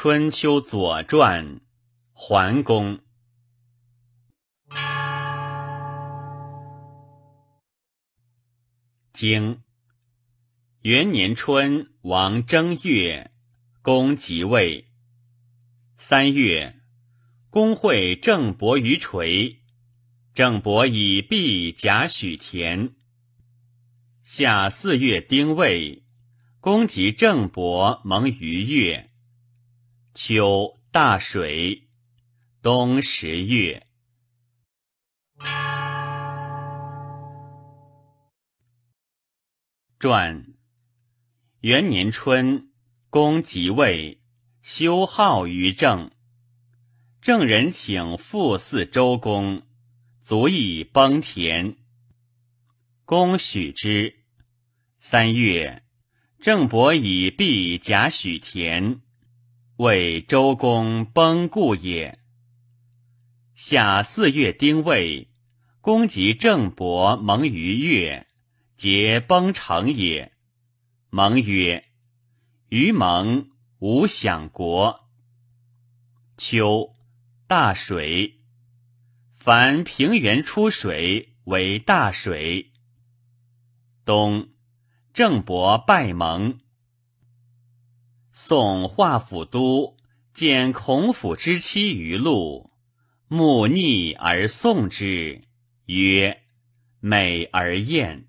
春秋左传，桓公，经元年春，王正月，公即位。三月，公会郑伯于垂。郑伯以璧贾许田。夏四月丁未，公及郑伯盟于月。秋大水，冬十月，传元年春，公即位，修好于郑。郑人请复祀周公，足以崩田。公许之。三月，郑伯以币贾许田。为周公崩故也。夏四月丁未，公及郑伯蒙于月，结崩城也。蒙曰：“余蒙无享国。”秋，大水，凡平原出水为大水。冬，郑伯败盟。送华府都见孔府之妻于路，慕逆而送之，曰：“美而艳。”